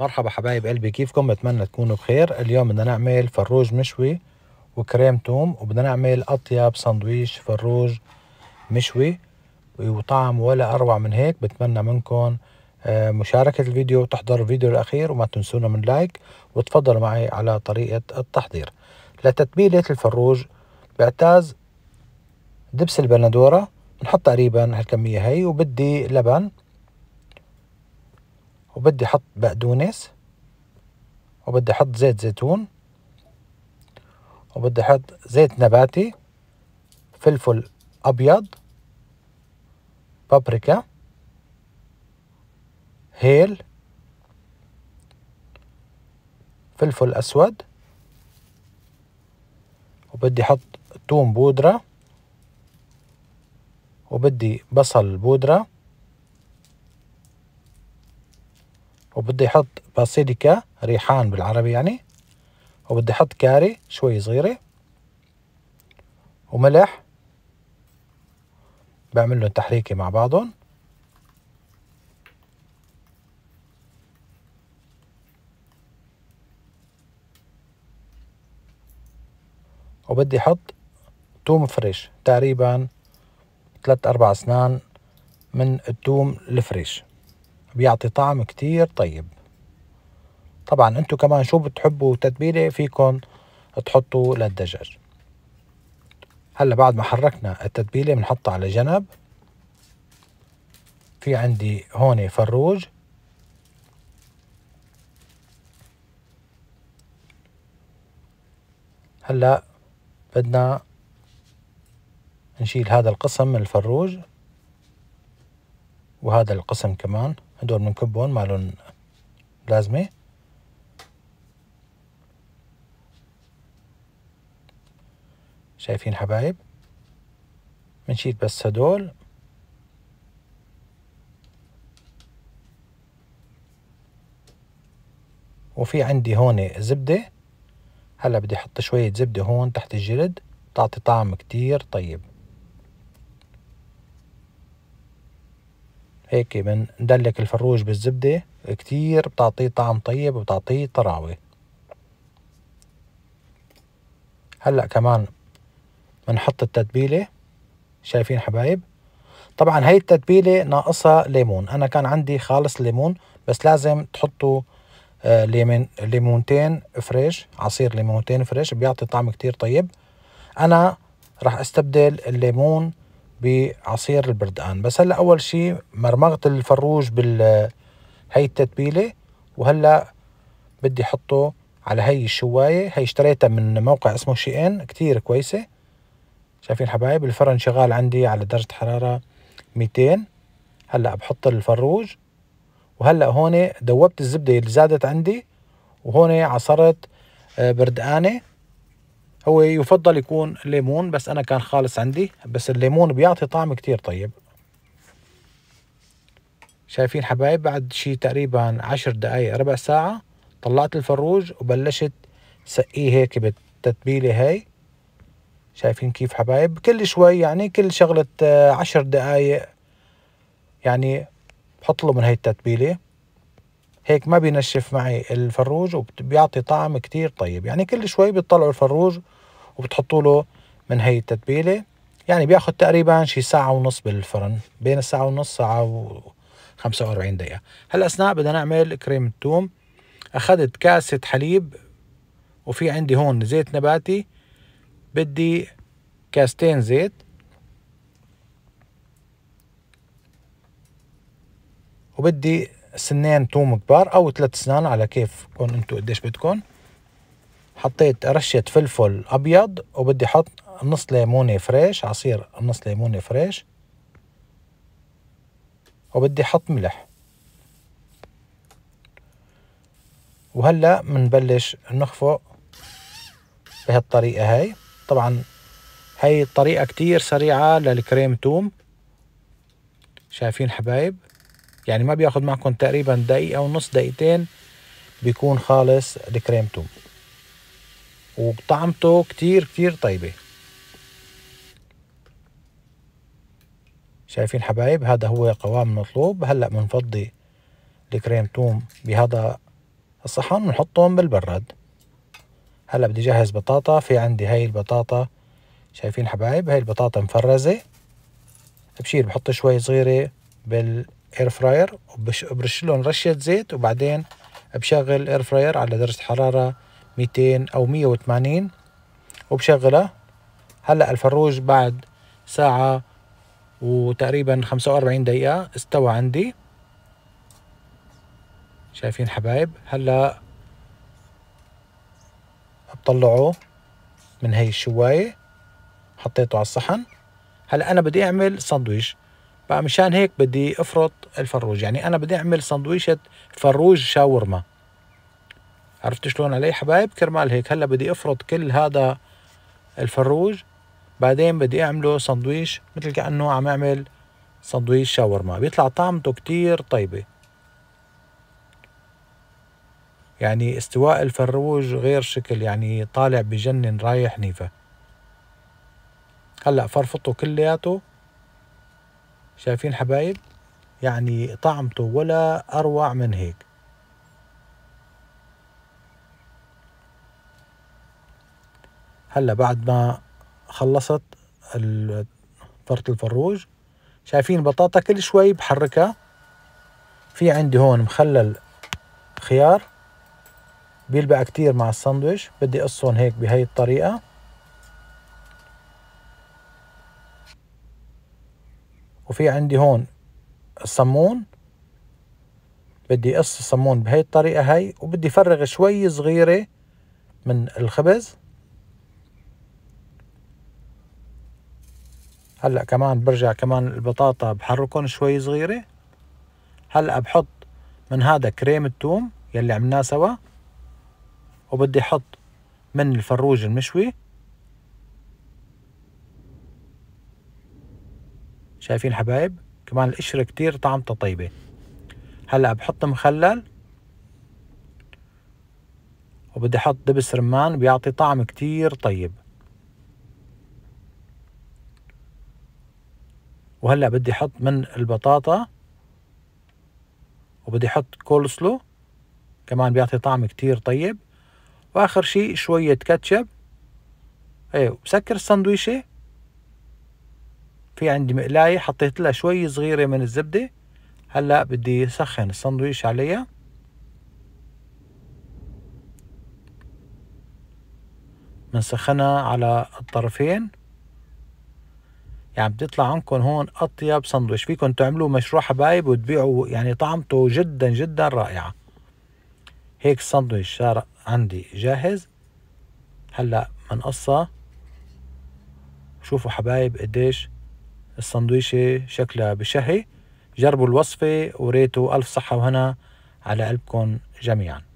مرحبا حبايب قلبي كيفكم بتمنى تكونوا بخير اليوم بدنا نعمل فروج مشوي وكريم توم وبدنا نعمل اطيب سندويش فروج مشوي وطعم ولا اروع من هيك بتمنى منكم آه، مشاركة الفيديو وتحضر الفيديو الأخير وما تنسونا من لايك وتفضلوا معي على طريقة التحضير لتتبيلة الفروج بعتاز دبس البندورة بنحط تقريبا هالكمية هي وبدي لبن وبدي أحط بقدونس وبدي أحط زيت زيتون وبدي أحط زيت نباتي فلفل أبيض بابريكا هيل فلفل أسود وبدي أحط توم بودرة وبدي بصل بودرة وبدي احط باسيليكا ريحان بالعربي يعني وبدي احط كاري شوي صغيره وملح بعمل له تحريكه مع بعضهم وبدي احط توم فريش تقريبا 3 4 اسنان من التوم الفريش بيعطي طعم كتير طيب طبعا انتو كمان شو بتحبوا تتبيله فيكن تحطوا للدجاج هلا بعد ما حركنا التتبيله بنحطها على جنب في عندي هون فروج هلا بدنا نشيل هذا القسم من الفروج وهذا القسم كمان هدول من كبون مالون لازمة شايفين حبايب منشيل بس هدول وفي عندي هون زبدة هلا بدي احط شوية زبدة هون تحت الجلد تعطي طعم كتير طيب هيك بندلك الفروج بالزبدة كتير بتعطيه طعم طيب وبتعطيه طراوة هلأ كمان بنحط التتبيلة شايفين حبايب طبعا هاي التتبيلة ناقصها ليمون أنا كان عندي خالص ليمون بس لازم تحطوا آه، ليمون ليمونتين فريش عصير ليمونتين فريش بيعطي طعم كتير طيب أنا راح استبدل الليمون بعصير البردقان بس هلا اول شيء مرمغت الفروج بال هي التتبيله وهلا بدي احطه على هي الشوايه هي اشتريتها من موقع اسمه شي ان كثير كويسه شايفين حبايب الفرن شغال عندي على درجه حراره 200 هلا بحط الفروج وهلا هون دوبت الزبده اللي زادت عندي وهون عصرت آه، بردقانه هو يفضل يكون ليمون بس أنا كان خالص عندي بس الليمون بيعطي طعم كتير طيب شايفين حبايب بعد شي تقريبا عشر دقايق ربع ساعة طلعت الفروج وبلشت سقيه هيك بالتتبيلة هاي شايفين كيف حبايب كل شوي يعني كل شغلة آه، عشر دقايق يعني بحط له من هاي التتبيلة هيك ما بينشف معي الفروج وبيعطي طعم كتير طيب يعني كل شوي بتطلعوا الفروج وبتحطوا له من هي التتبيله يعني بياخد تقريبا شي ساعه ونص بالفرن بين الساعه ونص ساعه و 45 دقيقه هلا اثناء بدنا نعمل كريم الثوم اخذت كاسه حليب وفي عندي هون زيت نباتي بدي كاستين زيت وبدي سنين توم كبار او ثلاث سنان على كيفكم انتم قديش بدكم حطيت رشة فلفل أبيض وبدي أحط نص ليمونة فريش عصير نص ليمونة فريش وبدي أحط ملح وهلأ بنبلش نخفق بهالطريقة هاي طبعا هاي الطريقة كتير سريعة للكريم توم شايفين حبايب يعني ما بياخد معكم تقريبا دقيقة ونص دقيقتين بيكون خالص الكريم توم وطعمته كتير كتير طيبة شايفين حبايب هذا هو قوام المطلوب هلأ بنفضي الكريم توم بهذا الصحن ونحطهم بالبرد هلأ بدي جهز بطاطا في عندي هاي البطاطا شايفين حبايب هاي البطاطا مفرزة بشيل بحط شوي صغيرة بالاير فراير وبرش لهم رشة زيت وبعدين بشغل الاير فراير على درجة حرارة 200 او 180 وبشغلها هلا الفروج بعد ساعة وتقريبا 45 دقيقة استوى عندي شايفين حبايب هلا بطلعه من هي الشواية حطيته على الصحن هلا انا بدي اعمل ساندويش بقى مشان هيك بدي افرط الفروج يعني انا بدي اعمل ساندويشة فروج شاورما عرفت شلون علي حبايب كرمال هيك هلا بدي افرط كل هذا الفروج بعدين بدي اعمله سندويش مثل كأنه عم اعمل سندويش شاورما بيطلع طعمته كتير طيبة يعني استواء الفروج غير شكل يعني طالع بجنن رايح نيفا هلا فرفطه كلياته شايفين حبايب يعني طعمته ولا اروع من هيك هلا بعد ما خلصت فرط الفروج شايفين البطاطا كل شوي بحركها في عندي هون مخلل خيار بيلبق كتير مع الساندويش بدي اقصهم هيك بهي الطريقة وفي عندي هون الصمون بدي اقص الصمون بهي الطريقة هاي وبدي فرغ شوي صغيرة من الخبز هلا كمان برجع كمان البطاطا بحركهم شوي صغيره هلا بحط من هذا كريم التوم يلي عملناه سوا وبدي احط من الفروج المشوي شايفين حبايب كمان القشره كتير طعمته طيبه هلا بحط مخلل وبدي احط دبس رمان بيعطي طعم كتير طيب وهلا بدي احط من البطاطا وبدي احط كول سلو كمان بيعطي طعم كتير طيب واخر شيء شويه كاتشب ايوه بسكر السندويشه في عندي مقلايه حطيت لها شوي صغيره من الزبده هلا بدي سخن السندويش عليها بنسخنها على الطرفين يعني بتطلع عندكم هون اطيب سندويش فيكم تعملوا مشروع حبايب وتبيعوا يعني طعمته جدا جدا رائعه هيك سندويش صار عندي جاهز هلا بنقصها شوفوا حبايب قديش السندويشة شكلها بشهي جربوا الوصفة وريتوا ألف صحة وهنا على قلبكم جميعاً